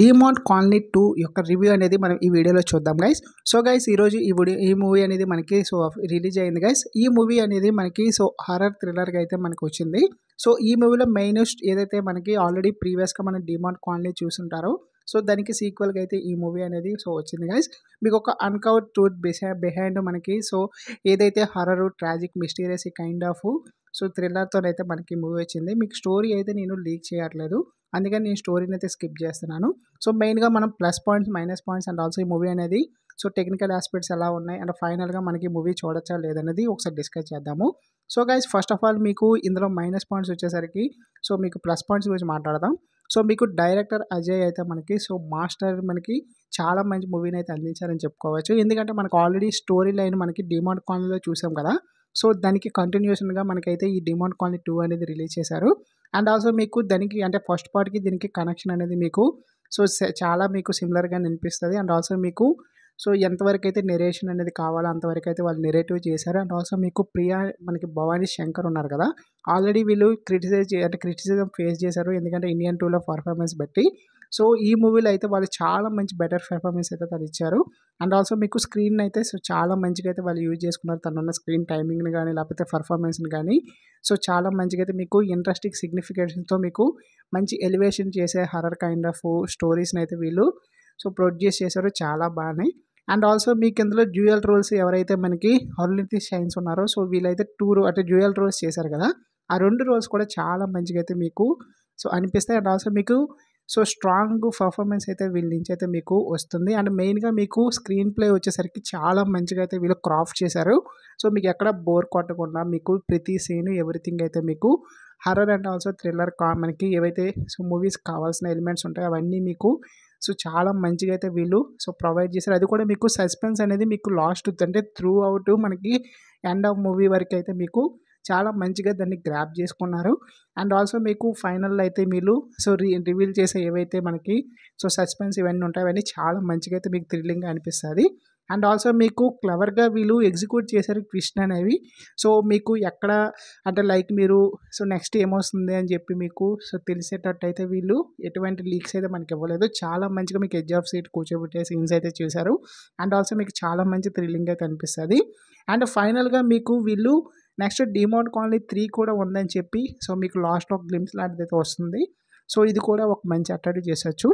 demand colony two యొక్క review అనేది మనం ఈ వీడియోలో చూద్దాం గైస్ సో గైస్ ఈరోజు ఈ వీడియో ఈ మూవీ అనేది మనకి సో రిలీజ్ అయింది గైస్ ఈ మూవీ అనేది మనకి సో హారర్ థ్రిల్లర్గా అయితే మనకు వచ్చింది సో ఈ మూవీలో మెయిన్ ఏదైతే మనకి ఆల్రెడీ ప్రీవియస్గా మనం డిమాండ్ కాలనీ చూసుంటారో సో దానికి సీక్వల్గా అయితే ఈ మూవీ అనేది సో వచ్చింది గైస్ మీకు ఒక అన్కవర్ ట్రూత్ బిహైండ్ మనకి సో ఏదైతే horror tragic mysterious kind of so థ్రిల్లర్తోనైతే మనకి మూవీ వచ్చింది మీకు స్టోరీ అయితే నేను లీక్ చేయట్లేదు అందుకని నేను స్టోరీని అయితే స్కిప్ చేస్తున్నాను సో మెయిన్గా మనం plus points minus points and also ఈ మూవీ అనేది సో టెక్నికల్ ఆస్పెక్ట్స్ ఎలా ఉన్నాయి అండ్ ఫైనల్గా మనకి మూవీ చూడొచ్చా లేదనేది ఒకసారి డిస్కస్ చేద్దాము so guys first of all మీకు ఇందులో మైనస్ పాయింట్స్ వచ్చేసరికి సో మీకు ప్లస్ పాయింట్స్ గురించి మాట్లాడదాం సో మీకు డైరెక్టర్ అజయ్ అయితే మనకి సో మాస్టర్ మనకి చాలా మంచి మూవీని అయితే అందించారని చెప్పుకోవచ్చు ఎందుకంటే మనకు ఆల్రెడీ స్టోరీ లైన్ మనకి డిమాండ్ కాన్లో చూసాం కదా సో దానికి కంటిన్యూషన్గా మనకైతే ఈ డిమాండ్ కాలనీ టూ అనేది రిలీజ్ చేశారు అండ్ ఆల్సో మీకు దానికి అంటే ఫస్ట్ పార్ట్కి దీనికి కనెక్షన్ అనేది మీకు సో చాలా మీకు సిమిలర్గా అనిపిస్తుంది అండ్ ఆల్సో మీకు సో ఎంతవరకు అయితే నెరేషన్ అనేది కావాలో అంతవరకు అయితే వాళ్ళు నెరేటివ్ చేశారు అండ్ ఆల్సో మీకు ప్రియా మనకి భవానీ శంకర్ ఉన్నారు కదా ఆల్రెడీ వీళ్ళు క్రిటిసైజ్ అంటే క్రిటిసిజం ఫేస్ చేశారు ఎందుకంటే ఇండియన్ టూలో పర్ఫార్మెన్స్ బట్టి సో ఈ మూవీలో అయితే వాళ్ళు చాలా మంచి బెటర్ పెర్ఫార్మెన్స్ అయితే తను ఇచ్చారు అండ్ ఆల్సో మీకు స్క్రీన్ అయితే సో చాలా మంచిగా అయితే వాళ్ళు యూజ్ చేసుకున్నారు తనున్న స్క్రీన్ టైమింగ్ని కానీ లేకపోతే పర్ఫార్మెన్స్ని కానీ సో చాలా మంచిగా అయితే మీకు ఇంట్రెస్టింగ్ సిగ్నిఫికేషన్తో మీకు మంచి ఎలివేషన్ చేసే హర్రర్ కైండ్ ఆఫ్ స్టోరీస్ని అయితే వీళ్ళు సో ప్రొడ్యూస్ చేశారు చాలా బాగానే అండ్ ఆల్సో మీకు ఇందులో డ్యూయల్ రోల్స్ ఎవరైతే మనకి హర్లితి షైన్స్ ఉన్నారో సో వీళ్ళైతే టూ రో అంటే డ్యూయల్ రోల్స్ చేశారు కదా ఆ రెండు రోల్స్ కూడా చాలా మంచిగా అయితే మీకు సో అనిపిస్తాయి అండ్ ఆల్సో మీకు సో స్ట్రాంగ్ పర్ఫార్మెన్స్ అయితే వీళ్ళ నుంచి అయితే మీకు వస్తుంది అండ్ మెయిన్గా మీకు స్క్రీన్ ప్లే వచ్చేసరికి చాలా మంచిగా అయితే వీళ్ళు క్రాఫ్ట్ చేశారు సో మీకు ఎక్కడ బోర్ కొట్టకుండా మీకు ప్రతి సీన్ ఎవ్రీథింగ్ అయితే మీకు హర్రర్ అండ్ ఆల్సో థ్రిల్లర్ మనకి ఏవైతే సో మూవీస్ కావాల్సిన ఎలిమెంట్స్ ఉంటాయి అవన్నీ మీకు సో చాలా మంచిగా అయితే వీళ్ళు సో ప్రొవైడ్ చేశారు అది కూడా మీకు సస్పెన్స్ అనేది మీకు లాస్ట్ అంటే త్రూ అవుట్ మనకి ఎండ్ ఆఫ్ మూవీ వరకు అయితే మీకు చాలా మంచిగా దాన్ని గ్రాప్ చేసుకున్నారు అండ్ ఆల్సో మీకు ఫైనల్ అయితే మీరు సో రీ రివీల్ చేసే ఏవైతే మనకి సో సస్పెన్స్ ఇవన్నీ ఉంటాయి అవన్నీ చాలా మంచిగా అయితే మీకు థ్రిల్లింగ్గా అనిపిస్తుంది అండ్ ఆల్సో మీకు క్లవర్గా వీళ్ళు ఎగ్జిక్యూట్ చేశారు క్విషన్ అనేవి సో మీకు ఎక్కడ అంటే లైక్ మీరు సో నెక్స్ట్ ఏమొస్తుంది అని చెప్పి మీకు సో తెలిసేటట్టు అయితే వీళ్ళు ఎటువంటి లీక్స్ అయితే మనకి ఇవ్వలేదు చాలా మంచిగా మీకు ఎడ్జ్ ఆఫ్ సీట్ కూర్చోబెట్టే సీన్స్ అయితే చూశారు అండ్ ఆల్సో మీకు చాలా మంచి థ్రిల్లింగ్గా కనిపిస్తుంది అండ్ ఫైనల్గా మీకు వీళ్ళు నెక్స్ట్ డిమౌంట్ కాలనీ త్రీ కూడా ఉందని చెప్పి సో మీకు లాస్ట్లో ఒక గ్లిమ్స్ లాంటిది అయితే వస్తుంది సో ఇది కూడా ఒక మంచి అట్రాక్ట్ చేసచ్చు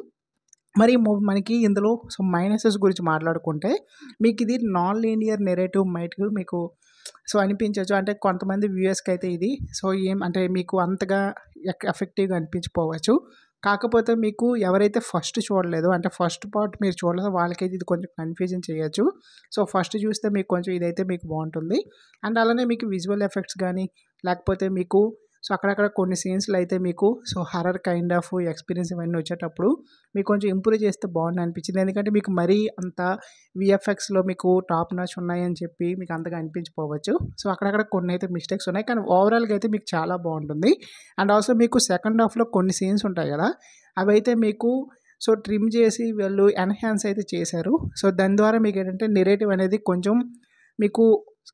మరి మనకి ఇందులో సో మైనసెస్ గురించి మాట్లాడుకుంటే మీకు ఇది నాన్ లీనియర్ నెరేటివ్ మైట్ మీకు సో అనిపించవచ్చు అంటే కొంతమంది వ్యూఎస్కి అయితే ఇది సో ఏం అంటే మీకు అంతగా ఎఫెక్టివ్గా అనిపించిపోవచ్చు కాకపోతే మీకు ఎవరైతే ఫస్ట్ చూడలేదు అంటే ఫస్ట్ పార్ట్ మీరు చూడలేదు వాళ్ళకైతే ఇది కొంచెం కన్ఫ్యూజన్ చేయొచ్చు సో ఫస్ట్ చూస్తే మీకు కొంచెం ఇదైతే మీకు బాగుంటుంది అండ్ అలానే మీకు విజువల్ ఎఫెక్ట్స్ కానీ లేకపోతే మీకు సో అక్కడక్కడ కొన్ని సీన్స్లో అయితే మీకు so horror kind of experience ఇవన్నీ వచ్చేటప్పుడు మీకు కొంచెం ఇంప్రూవ్ చేస్తే బాగుంది అనిపించింది ఎందుకంటే మీకు మరీ అంత విఎఫ్ఎక్స్లో మీకు టాప్ నాచ్ ఉన్నాయని చెప్పి మీకు అంతగా అనిపించిపోవచ్చు సో అక్కడక్కడ కొన్ని అయితే మిస్టేక్స్ ఉన్నాయి కానీ ఓవరాల్గా అయితే మీకు చాలా బాగుంటుంది అండ్ ఆల్సో మీకు సెకండ్ హాఫ్లో కొన్ని సీన్స్ ఉంటాయి కదా అవి అయితే మీకు సో ట్రిమ్ చేసి వీళ్ళు ఎన్హాన్స్ అయితే చేశారు సో దాని ద్వారా మీకు ఏంటంటే నెరేటివ్ అనేది కొంచెం మీకు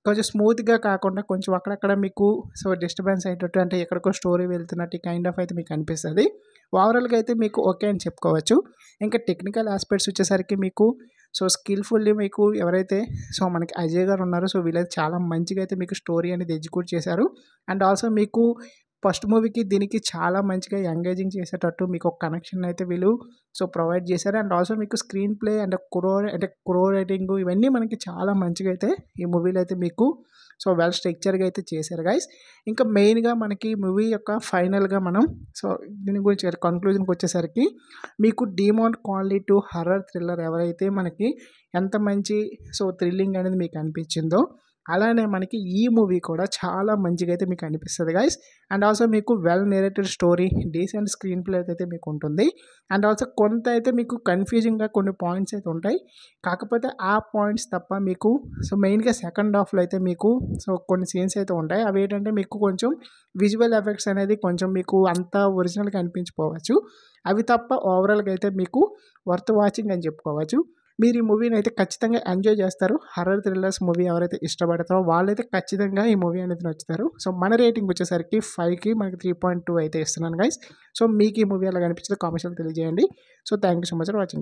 కొంచెం స్మూత్గా కాకుండా కొంచెం అక్కడక్కడ మీకు సో డిస్టర్బెన్స్ అయ్యేటట్టు అంటే ఎక్కడికో స్టోరీ వెళ్తున్నట్టు కైండ్ ఆఫ్ అయితే మీకు అనిపిస్తుంది ఓవరాల్గా అయితే మీకు ఓకే అని చెప్పుకోవచ్చు ఇంకా టెక్నికల్ ఆస్పెక్ట్స్ వచ్చేసరికి మీకు సో స్కిల్ఫుల్లీ మీకు ఎవరైతే సో మనకి అజయ్ గారు ఉన్నారో సో వీళ్ళైతే చాలా మంచిగా అయితే మీకు స్టోరీ అనేది ఎగ్జిక్యూట్ చేశారు అండ్ ఆల్సో మీకు ఫస్ట్ మూవీకి దీనికి చాలా మంచిగా ఎంగేజింగ్ చేసేటట్టు మీకు ఒక కనెక్షన్ అయితే వీళ్ళు సో ప్రొవైడ్ చేశారు అండ్ ఆల్సో మీకు స్క్రీన్ ప్లే అండ్ క్రో అంటే క్రో రైటింగ్ ఇవన్నీ మనకి చాలా మంచిగా అయితే ఈ మూవీలో అయితే మీకు సో వెల్ స్ట్రక్చర్గా అయితే చేశారు గైస్ ఇంకా మెయిన్గా మనకి మూవీ యొక్క ఫైనల్గా మనం సో దీని గురించి కంక్లూజన్కి వచ్చేసరికి మీకు Demonte quality to horror thriller ఎవరైతే మనకి ఎంత మంచి సో థ్రిల్లింగ్ అనేది మీకు అనిపించిందో అలానే మనకి ఈ మూవీ కూడా చాలా మంచిగా అయితే మీకు అనిపిస్తుంది గైస్ అండ్ ఆల్సో మీకు well narrated story decent screen play అయితే మీకు ఉంటుంది అండ్ ఆల్సో కొంత అయితే మీకు కన్ఫ్యూజింగ్గా కొన్ని పాయింట్స్ అయితే ఉంటాయి కాకపోతే ఆ పాయింట్స్ తప్ప మీకు సో మెయిన్గా సెకండ్ హాఫ్లో అయితే మీకు సో కొన్ని సీన్స్ అయితే ఉంటాయి అవి ఏంటంటే మీకు కొంచెం విజువల్ ఎఫెక్ట్స్ అనేది కొంచెం మీకు అంత ఒరిజినల్గా అనిపించుకోవచ్చు అవి తప్ప ఓవరాల్గా అయితే మీకు వర్త్ వాచింగ్ అని చెప్పుకోవచ్చు మీరు ఈ మూవీని అయితే ఖచ్చితంగా ఎంజాయ్ చేస్తారు హర్రర్ థ్రిల్లర్స్ మూవీ ఎవరైతే ఇష్టపడతారో వాళ్ళైతే ఖచ్చితంగా ఈ మూవీ అనేది నచ్చుతారు సో మన రేటింగ్ వచ్చేసరికి ఫైవ్కి మనకి త్రీ పాయింట్ టూ అయితే ఇస్తున్నాను గైస్ సో మీకు ఈ మూవీ ఎలా కనిపించిందో కామెంట్స్లో తెలియజేయండి so thank you so much for watching